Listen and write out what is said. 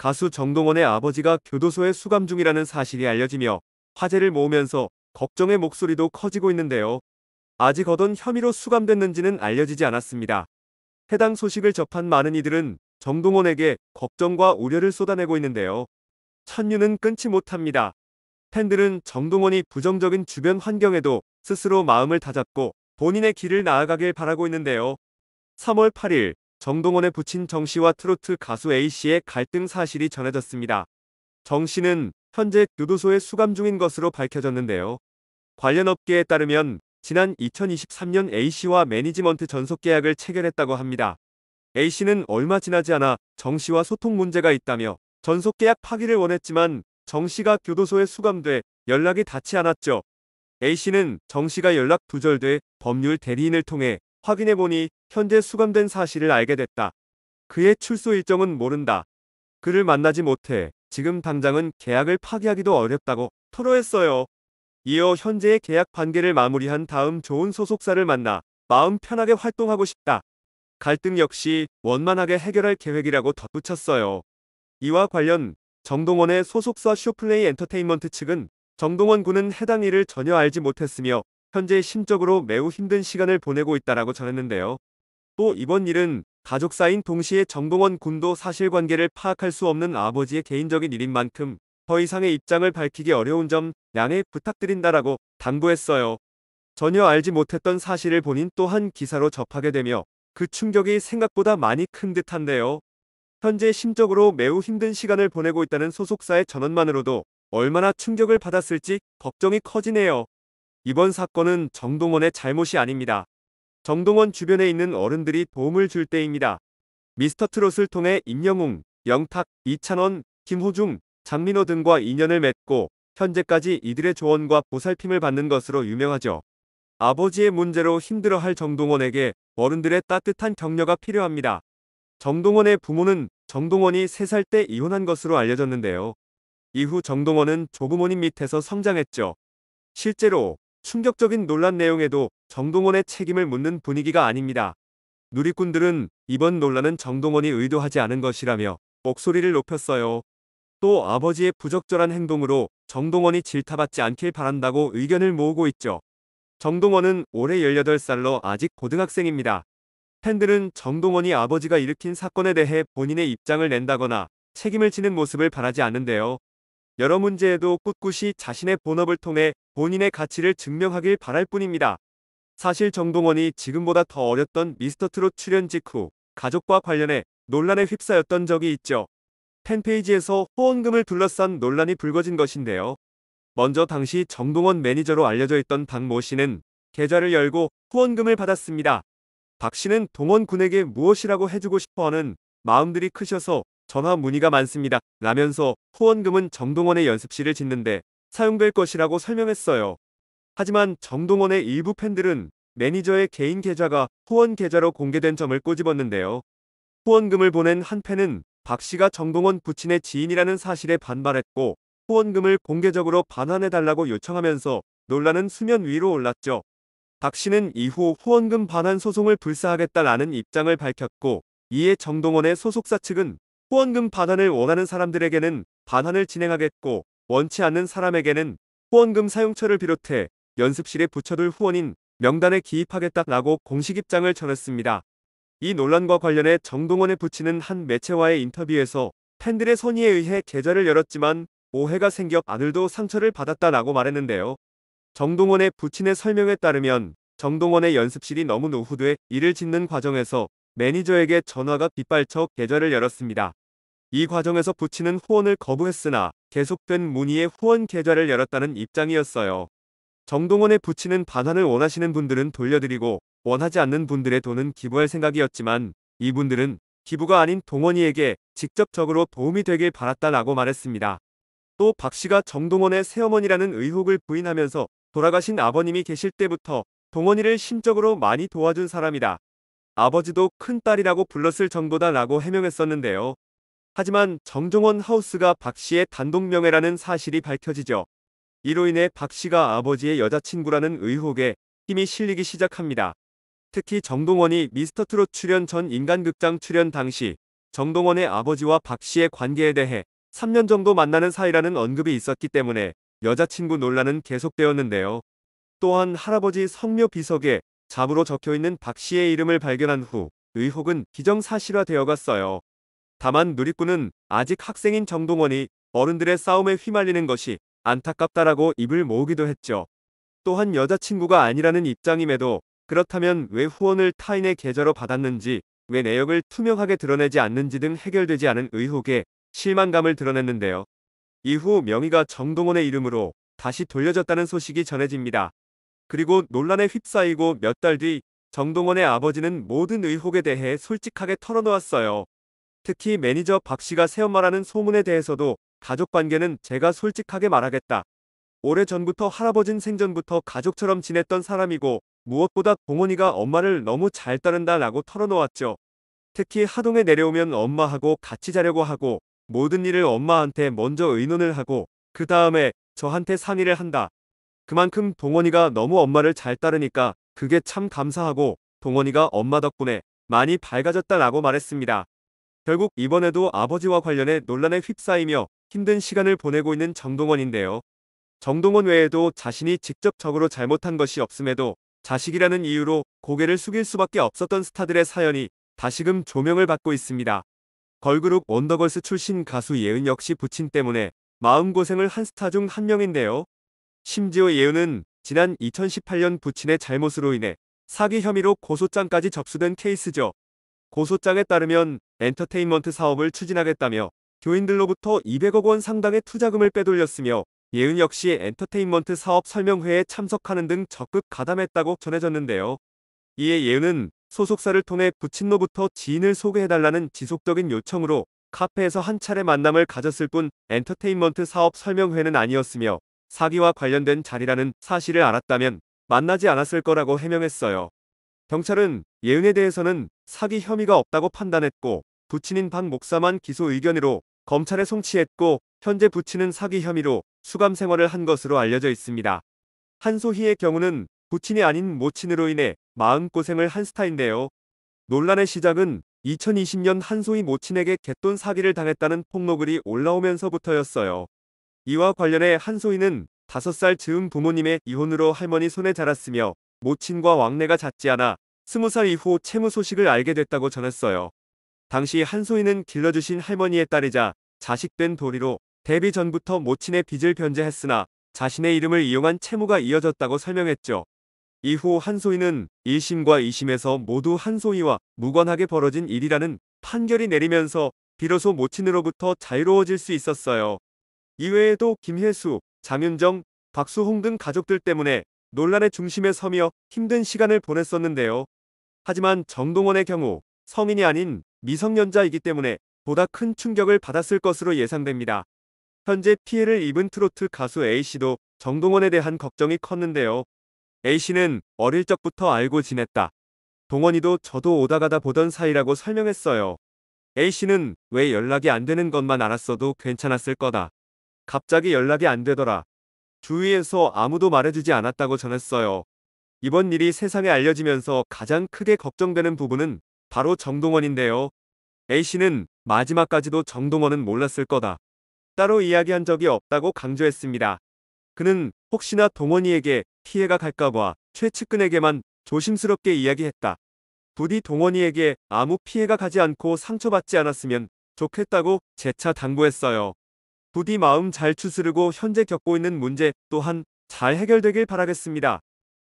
가수 정동원의 아버지가 교도소에 수감 중이라는 사실이 알려지며 화제를 모으면서 걱정의 목소리도 커지고 있는데요. 아직 어떤 혐의로 수감됐는지는 알려지지 않았습니다. 해당 소식을 접한 많은 이들은 정동원에게 걱정과 우려를 쏟아내고 있는데요. 천유는 끊지 못합니다. 팬들은 정동원이 부정적인 주변 환경에도 스스로 마음을 다잡고 본인의 길을 나아가길 바라고 있는데요. 3월 8일 정동원의 부친 정씨와 트로트 가수 A씨의 갈등 사실이 전해졌습니다. 정씨는 현재 교도소에 수감 중인 것으로 밝혀졌는데요. 관련 업계에 따르면 지난 2023년 A씨와 매니지먼트 전속 계약을 체결했다고 합니다. A씨는 얼마 지나지 않아 정씨와 소통 문제가 있다며 전속 계약 파기를 원했지만 정씨가 교도소에 수감돼 연락이 닿지 않았죠. A씨는 정씨가 연락 두절돼 법률 대리인을 통해 확인해보니 현재 수감된 사실을 알게 됐다. 그의 출소 일정은 모른다. 그를 만나지 못해 지금 당장은 계약을 파기하기도 어렵다고 토로했어요. 이어 현재의 계약 관계를 마무리한 다음 좋은 소속사를 만나 마음 편하게 활동하고 싶다. 갈등 역시 원만하게 해결할 계획이라고 덧붙였어요. 이와 관련 정동원의 소속사 쇼플레이 엔터테인먼트 측은 정동원 군은 해당 일을 전혀 알지 못했으며 현재 심적으로 매우 힘든 시간을 보내고 있다라고 전했는데요. 또 이번 일은 가족사인 동시에 정동원 군도 사실관계를 파악할 수 없는 아버지의 개인적인 일인 만큼 더 이상의 입장을 밝히기 어려운 점 양해 부탁드린다라고 당부했어요. 전혀 알지 못했던 사실을 본인 또한 기사로 접하게 되며 그 충격이 생각보다 많이 큰 듯한데요. 현재 심적으로 매우 힘든 시간을 보내고 있다는 소속사의 전원만으로도 얼마나 충격을 받았을지 걱정이 커지네요. 이번 사건은 정동원의 잘못이 아닙니다. 정동원 주변에 있는 어른들이 도움을 줄 때입니다. 미스터 트롯을 통해 임영웅, 영탁, 이찬원, 김호중, 장민호 등과 인연을 맺고 현재까지 이들의 조언과 보살핌을 받는 것으로 유명하죠. 아버지의 문제로 힘들어할 정동원에게 어른들의 따뜻한 격려가 필요합니다. 정동원의 부모는 정동원이 3살 때 이혼한 것으로 알려졌는데요. 이후 정동원은 조부모님 밑에서 성장했죠. 실제로 충격적인 논란 내용에도 정동원의 책임을 묻는 분위기가 아닙니다. 누리꾼들은 이번 논란은 정동원이 의도하지 않은 것이라며 목소리를 높였어요. 또 아버지의 부적절한 행동으로 정동원이 질타받지 않길 바란다고 의견을 모으고 있죠. 정동원은 올해 18살로 아직 고등학생입니다. 팬들은 정동원이 아버지가 일으킨 사건에 대해 본인의 입장을 낸다거나 책임을 지는 모습을 바라지 않는데요. 여러 문제에도 꿋꿋이 자신의 본업을 통해 본인의 가치를 증명하길 바랄 뿐입니다. 사실 정동원이 지금보다 더 어렸던 미스터트롯 출연 직후 가족과 관련해 논란에 휩싸였던 적이 있죠. 팬페이지에서 후원금을 둘러싼 논란이 불거진 것인데요. 먼저 당시 정동원 매니저로 알려져 있던 박모 씨는 계좌를 열고 후원금을 받았습니다. 박 씨는 동원군에게 무엇이라고 해주고 싶어하는 마음들이 크셔서 전화 문의가 많습니다. 라면서 후원금은 정동원의 연습실을 짓는데 사용될 것이라고 설명했어요. 하지만 정동원의 일부 팬들은 매니저의 개인 계좌가 후원 계좌로 공개된 점을 꼬집었는데요. 후원금을 보낸 한 팬은 박 씨가 정동원 부친의 지인이라는 사실에 반발했고 후원금을 공개적으로 반환해달라고 요청하면서 논란은 수면 위로 올랐죠. 박 씨는 이후 후원금 반환 소송을 불사하겠다라는 입장을 밝혔고 이에 정동원의 소속사 측은 후원금 반환을 원하는 사람들에게는 반환을 진행하겠고 원치 않는 사람에게는 후원금 사용처를 비롯해 연습실에 붙여둘 후원인 명단에 기입하겠다라고 공식 입장을 전했습니다. 이 논란과 관련해 정동원에 붙이는 한 매체와의 인터뷰에서 팬들의 선의에 의해 계좌를 열었지만 오해가 생겨 아들도 상처를 받았다라고 말했는데요. 정동원의 부친의 설명에 따르면 정동원의 연습실이 너무 노후돼 일을 짓는 과정에서 매니저에게 전화가 빗발쳐 계좌를 열었습니다. 이 과정에서 부친은 후원을 거부했으나 계속된 문의에 후원 계좌를 열었다는 입장이었어요. 정동원의 부친은 반환을 원하시는 분들은 돌려드리고 원하지 않는 분들의 돈은 기부할 생각이었지만 이분들은 기부가 아닌 동원이에게 직접적으로 도움이 되길 바랐다라고 말했습니다. 또 박씨가 정동원의 새어머니라는 의혹을 부인하면서 돌아가신 아버님이 계실 때부터 동원이를 심적으로 많이 도와준 사람이다. 아버지도 큰딸이라고 불렀을 정도다라고 해명했었는데요. 하지만 정종원 하우스가 박 씨의 단독 명예라는 사실이 밝혀지죠. 이로 인해 박 씨가 아버지의 여자친구라는 의혹에 힘이 실리기 시작합니다. 특히 정동원이 미스터트롯 출연 전 인간극장 출연 당시 정동원의 아버지와 박 씨의 관계에 대해 3년 정도 만나는 사이라는 언급이 있었기 때문에 여자친구 논란은 계속되었는데요. 또한 할아버지 성묘 비석에 잡으로 적혀있는 박 씨의 이름을 발견한 후 의혹은 기정사실화되어갔어요. 다만 누리꾼은 아직 학생인 정동원이 어른들의 싸움에 휘말리는 것이 안타깝다라고 입을 모으기도 했죠. 또한 여자친구가 아니라는 입장임에도 그렇다면 왜 후원을 타인의 계좌로 받았는지 왜 내역을 투명하게 드러내지 않는지 등 해결되지 않은 의혹에 실망감을 드러냈는데요. 이후 명의가 정동원의 이름으로 다시 돌려졌다는 소식이 전해집니다. 그리고 논란에 휩싸이고 몇 달 뒤 정동원의 아버지는 모든 의혹에 대해 솔직하게 털어놓았어요. 특히 매니저 박 씨가 새엄마라는 소문에 대해서도 가족 관계는 제가 솔직하게 말하겠다. 오래전부터 할아버진 생전부터 가족처럼 지냈던 사람이고 무엇보다 동원이가 엄마를 너무 잘 따른다 라고 털어놓았죠. 특히 하동에 내려오면 엄마하고 같이 자려고 하고 모든 일을 엄마한테 먼저 의논을 하고 그 다음에 저한테 상의를 한다. 그만큼 동원이가 너무 엄마를 잘 따르니까 그게 참 감사하고 동원이가 엄마 덕분에 많이 밝아졌다라고 말했습니다. 결국 이번에도 아버지와 관련해 논란에 휩싸이며 힘든 시간을 보내고 있는 정동원인데요. 정동원 외에도 자신이 직접적으로 잘못한 것이 없음에도 자식이라는 이유로 고개를 숙일 수밖에 없었던 스타들의 사연이 다시금 조명을 받고 있습니다. 걸그룹 원더걸스 출신 가수 예은 역시 부친 때문에 마음고생을 한 스타 중 한 명인데요. 심지어 예은은 지난 2018년 부친의 잘못으로 인해 사기 혐의로 고소장까지 접수된 케이스죠. 고소장에 따르면 엔터테인먼트 사업을 추진하겠다며 교인들로부터 200억 원 상당의 투자금을 빼돌렸으며 예은 역시 엔터테인먼트 사업 설명회에 참석하는 등 적극 가담했다고 전해졌는데요. 이에 예은은 소속사를 통해 부친노부터 지인을 소개해달라는 지속적인 요청으로 카페에서 한 차례 만남을 가졌을 뿐 엔터테인먼트 사업 설명회는 아니었으며 사기와 관련된 자리라는 사실을 알았다면 만나지 않았을 거라고 해명했어요. 경찰은 예은에 대해서는 사기 혐의가 없다고 판단했고 부친인 박 목사만 기소 의견으로 검찰에 송치했고 현재 부친은 사기 혐의로 수감 생활을 한 것으로 알려져 있습니다. 한소희의 경우는 부친이 아닌 모친으로 인해 마음고생을 한 스타인데요. 논란의 시작은 2020년 한소희 모친에게 갯돈 사기를 당했다는 폭로글이 올라오면서부터였어요. 이와 관련해 한소희는 5살 즈음 부모님의 이혼으로 할머니 손에 자랐으며 모친과 왕래가 잦지 않아 20살 이후 채무 소식을 알게 됐다고 전했어요. 당시 한소희는 길러주신 할머니의 딸이자 자식된 도리로 데뷔 전부터 모친의 빚을 변제했으나 자신의 이름을 이용한 채무가 이어졌다고 설명했죠. 이후 한소희는 1심과 2심에서 모두 한소희와 무관하게 벌어진 일이라는 판결이 내리면서 비로소 모친으로부터 자유로워질 수 있었어요. 이외에도 김혜수, 장윤정, 박수홍 등 가족들 때문에 논란의 중심에 서며 힘든 시간을 보냈었는데요. 하지만 정동원의 경우 성인이 아닌 미성년자이기 때문에 보다 큰 충격을 받았을 것으로 예상됩니다. 현재 피해를 입은 트로트 가수 A씨도 정동원에 대한 걱정이 컸는데요. A씨는 어릴 적부터 알고 지냈다. 동원이도 저도 오다가다 보던 사이라고 설명했어요. A씨는 왜 연락이 안 되는 것만 알았어도 괜찮았을 거다. 갑자기 연락이 안 되더라. 주위에서 아무도 말해주지 않았다고 전했어요. 이번 일이 세상에 알려지면서 가장 크게 걱정되는 부분은 바로 정동원인데요. A씨는 마지막까지도 정동원은 몰랐을 거다. 따로 이야기한 적이 없다고 강조했습니다. 그는 혹시나 동원이에게 피해가 갈까봐 최측근에게만 조심스럽게 이야기했다. 부디 동원이에게 아무 피해가 가지 않고 상처받지 않았으면 좋겠다고 재차 당부했어요. 부디 마음 잘 추스르고 현재 겪고 있는 문제 또한 잘 해결되길 바라겠습니다.